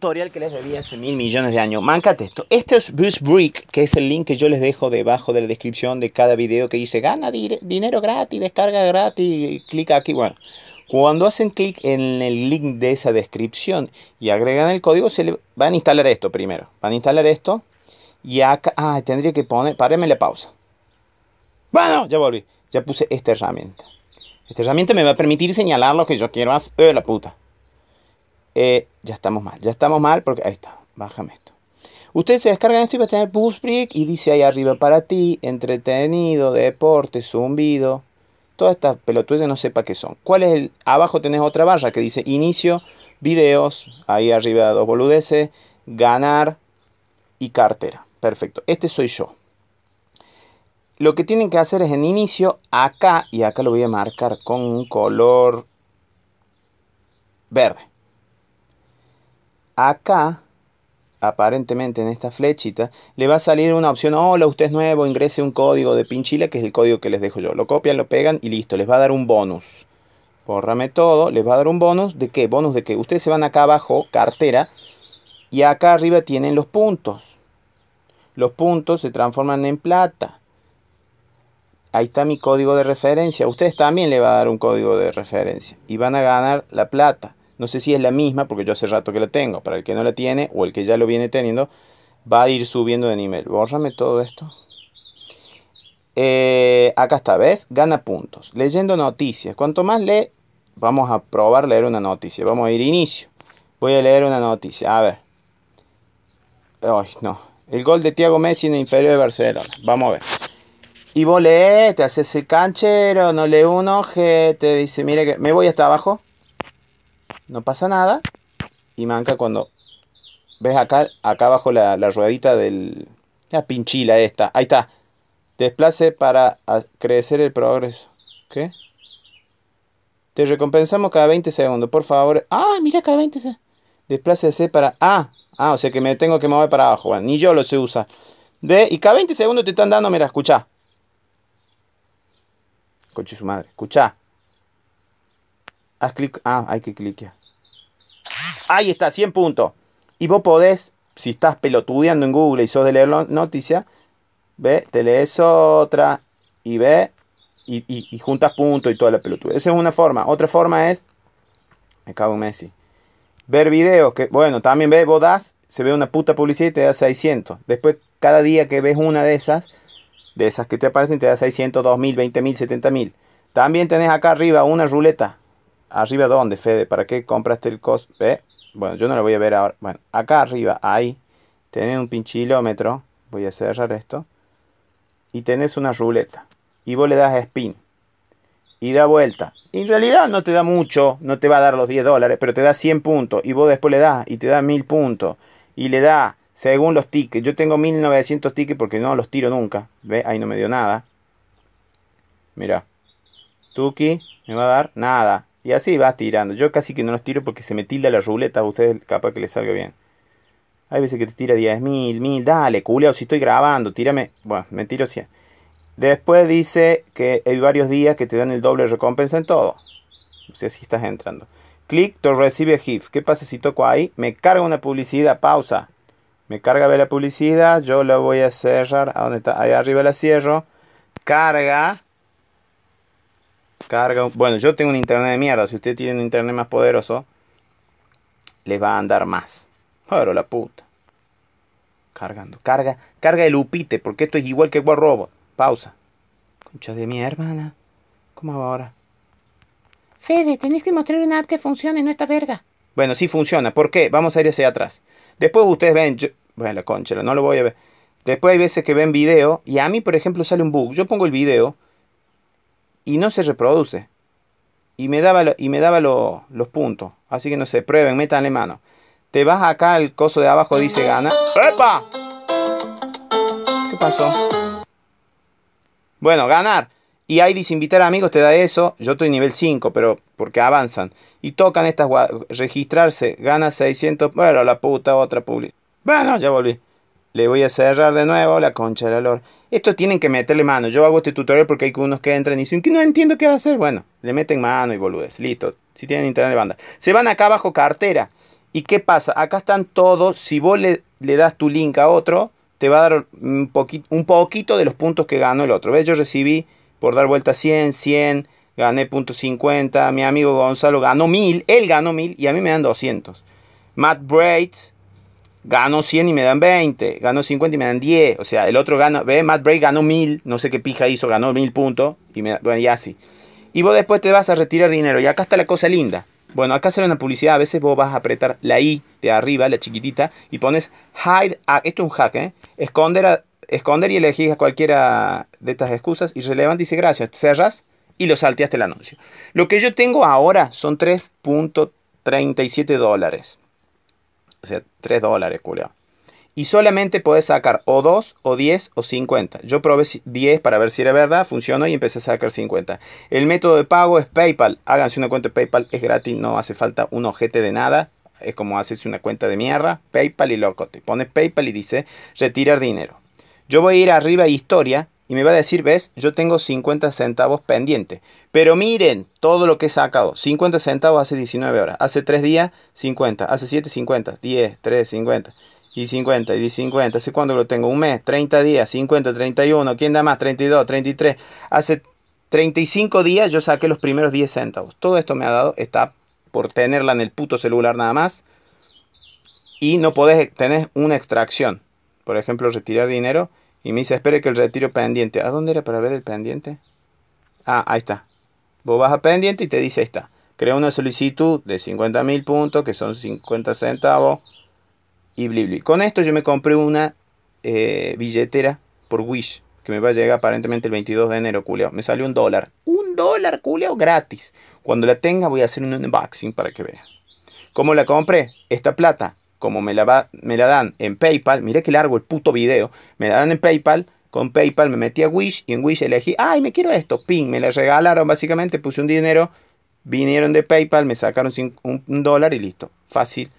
tutorial que les debía hace mil millones de años. Mancate esto. Este es Bruce Brick, que es el link que yo les dejo debajo de la descripción de cada video que dice gana dinero gratis, descarga gratis, clica aquí. Bueno, cuando hacen clic en el link de esa descripción y agregan el código, se van a instalar esto primero. Van a instalar esto y acá. Ah, tendría que poner. párenme la pausa. Bueno, ya volví. Ya puse esta herramienta. Esta herramienta me va a permitir señalar lo que yo quiero hacer. Eh, la puta. Eh, ya estamos mal, ya estamos mal porque ahí está, bájame esto. Ustedes se descargan esto y va a tener break. y dice ahí arriba para ti, entretenido, deporte, zumbido. Todas estas pelotudes no sepa qué son. ¿Cuál es el? Abajo tenés otra barra que dice inicio, videos, ahí arriba dos boludeces, ganar y cartera. Perfecto, este soy yo. Lo que tienen que hacer es en inicio, acá, y acá lo voy a marcar con un color verde. Acá, aparentemente en esta flechita, le va a salir una opción, hola, usted es nuevo, ingrese un código de Pinchila, que es el código que les dejo yo. Lo copian, lo pegan y listo, les va a dar un bonus. Bórrame todo, les va a dar un bonus de qué? Bonus de que ustedes se van acá abajo, cartera, y acá arriba tienen los puntos. Los puntos se transforman en plata. Ahí está mi código de referencia. Ustedes también le va a dar un código de referencia y van a ganar la plata no sé si es la misma, porque yo hace rato que la tengo, para el que no la tiene o el que ya lo viene teniendo, va a ir subiendo de nivel. Bórrame todo esto. Eh, acá está, ¿ves? Gana puntos. Leyendo noticias. Cuanto más lee, vamos a probar leer una noticia. Vamos a ir inicio. Voy a leer una noticia. A ver. Ay, no. El gol de Thiago Messi en el inferior de Barcelona. Vamos a ver. Y vos lees, te haces el canchero, no lee uno te dice, mire que me voy hasta abajo no pasa nada. Y manca cuando, ves acá, acá abajo la, ruedita del, la pinchila esta, ahí está. Desplace para crecer el progreso. ¿Qué? Te recompensamos cada 20 segundos, por favor. Ah, mira cada 20 segundos. Desplace C para... Ah, ah, o sea que me tengo que mover para abajo. ni yo lo sé usar. De, y cada 20 segundos te están dando, mira, escucha. Coche su madre, escucha. Haz clic. Ah, hay que cliquear. Ahí está, 100 puntos. Y vos podés, si estás pelotudeando en Google y sos de leer noticia, ve, te lees otra y ve y, juntas puntos y toda la pelotuda. Esa es una forma. Otra forma es, me cago en Messi, ver videos que, bueno, también ves vos das, se ve una puta publicidad y te da 600. Después, cada día que ves una de esas, de esas que te aparecen, te da 600, 2000, 20000, 70000. También tenés acá arriba una ruleta. ¿Arriba dónde, Fede? ¿Para qué compraste el costo? Bueno, yo no lo voy a ver ahora. Bueno, acá arriba, ahí, tenés un pinchilómetro. Voy a cerrar esto. Y tenés una ruleta. Y vos le das a spin. Y da vuelta. en realidad no te da mucho, no te va a dar los 10 dólares, pero te da 100 puntos. Y vos después le das y te da 1000 puntos. Y le da, según los tickets. Yo tengo 1900 tickets porque no los tiro nunca. ¿Ve? Ahí no me dio nada. Mira. Tuki me va a dar nada. Y así vas tirando. Yo casi que no los tiro porque se me tilda la ruleta. A ustedes capaz que les salga bien. Hay veces que te tira 10.000, 1000. Dale, culiao, si estoy grabando, tírame. Bueno, me tiro 100. Después dice que hay varios días que te dan el doble recompensa en todo. O sea, si estás entrando. Clic to recibe GIF. ¿Qué pasa si toco ahí? Me carga una publicidad. Pausa. Me carga ver la publicidad. Yo la voy a cerrar. ¿A dónde está? Ahí arriba la cierro. Carga carga. Bueno, yo tengo un internet de mierda. Si usted tiene un internet más poderoso, le va a andar más. Pero la puta. Cargando. Carga, carga el upite, porque esto es igual que War Robot. Pausa. Concha de mi hermana. ¿Cómo va ahora? Fede, tenés que mostrar una app que funcione, no esta verga. Bueno, sí funciona. ¿Por qué? Vamos a ir hacia atrás. Después ustedes ven. Bueno, la concha, no lo voy a ver. Después hay veces que ven video y a mí, por ejemplo, sale un bug. Yo pongo el video y no se reproduce. Y me daba, y me daba los puntos. Así que no sé, prueben, métanle mano. Te vas acá al coso de abajo, dice gana. ¡Epa! ¿Qué pasó? Bueno, ganar. Y dice invitar a amigos te da eso. Yo estoy nivel 5, pero porque avanzan. Y tocan estas registrarse. Gana 600. Bueno, la puta otra publicidad. Bueno, ya volví. Le voy a cerrar de nuevo la concha la lor. Esto tienen que meterle mano. Yo hago este tutorial porque hay unos que entran y dicen que no entiendo qué va a hacer. Bueno, le meten mano y boludes. Listo. Si tienen internet de banda. Se van acá abajo cartera. ¿Y qué pasa? Acá están todos. Si vos le, das tu link a otro, te va a dar un, poquito, un poquito de los puntos que ganó el otro. ¿Ves? Yo recibí por dar vuelta 100, 100, gané punto .50. Mi amigo Gonzalo ganó 1000. Él ganó 1000 y a mí me dan 200. Matt Braids gano 100 y me dan 20, gano 50 y me dan 10, o sea, el otro gana, ve, Matt Bray ganó 1000, no sé qué pija hizo, ganó 1000 puntos, y me, y así. Y vos después te vas a retirar dinero, y acá está la cosa linda. Bueno, acá sale una publicidad, a veces vos vas a apretar la I de arriba, la chiquitita, y pones hide, a, esto es un hack, ¿eh? Esconder, esconder y elegir a cualquiera de estas excusas, irrelevante, dice gracias, cerras y lo salteaste el anuncio. Lo que yo tengo ahora son 3.37 dólares. O sea, 3 dólares, culiao. Y solamente podés sacar o 2, o 10, o 50. Yo probé 10 para ver si era verdad, funcionó y empecé a sacar 50. El método de pago es PayPal. Háganse una cuenta de PayPal, es gratis, no hace falta un ojete de nada. Es como hacerse una cuenta de mierda, PayPal y loco. Te pones PayPal y dice retirar dinero. Yo voy a ir arriba a historia y me va a decir, ves, yo tengo 50 centavos pendiente. Pero miren todo lo que he sacado. 50 centavos hace 19 horas. Hace 3 días, 50. Hace 7, 50. 10, 3, 50. Y 50, y 50. ¿Hace cuándo lo tengo? Un mes, 30 días, 50, 31. ¿Quién da más? 32, 33. Hace 35 días yo saqué los primeros 10 centavos. Todo esto me ha dado, está por tenerla en el puto celular nada más. Y no podés tener una extracción. Por ejemplo, retirar dinero y me dice, espere que el retiro pendiente. ¿A dónde era para ver el pendiente? Ah, ahí está. Vos vas a pendiente y te dice, esta. Crea una solicitud de 50 mil puntos, que son 50 centavos, y blibli. Con esto yo me compré una eh, billetera por Wish, que me va a llegar aparentemente el 22 de enero, culeo. Me salió un dólar. Un dólar, culeo, gratis. Cuando la tenga voy a hacer un unboxing para que vean. ¿Cómo la compré? Esta plata como me la, me la dan en PayPal, miré que largo el puto video, me la dan en PayPal, con PayPal me metí a Wish y en Wish elegí, ay, me quiero esto, ping, me la regalaron básicamente, puse un dinero, vinieron de PayPal, me sacaron un, un dólar y listo, fácil.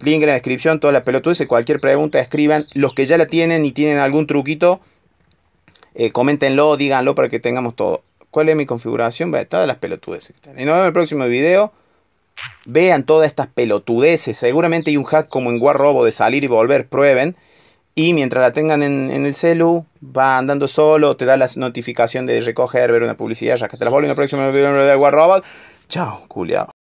Link en la descripción, Todas las pelotudes, cualquier pregunta escriban, los que ya la tienen y tienen algún truquito, eh, coméntenlo, díganlo para que tengamos todo. ¿Cuál es mi configuración? Todas las pelotudes. Nos vemos en el próximo video vean todas estas pelotudeces. Seguramente hay un hack como en War Robo de salir y volver, prueben. Y mientras la tengan en, el celu, va andando solo, te da la notificación de recoger, ver una publicidad, ya que te las vuelvo en el próximo video de War Chao, culiao.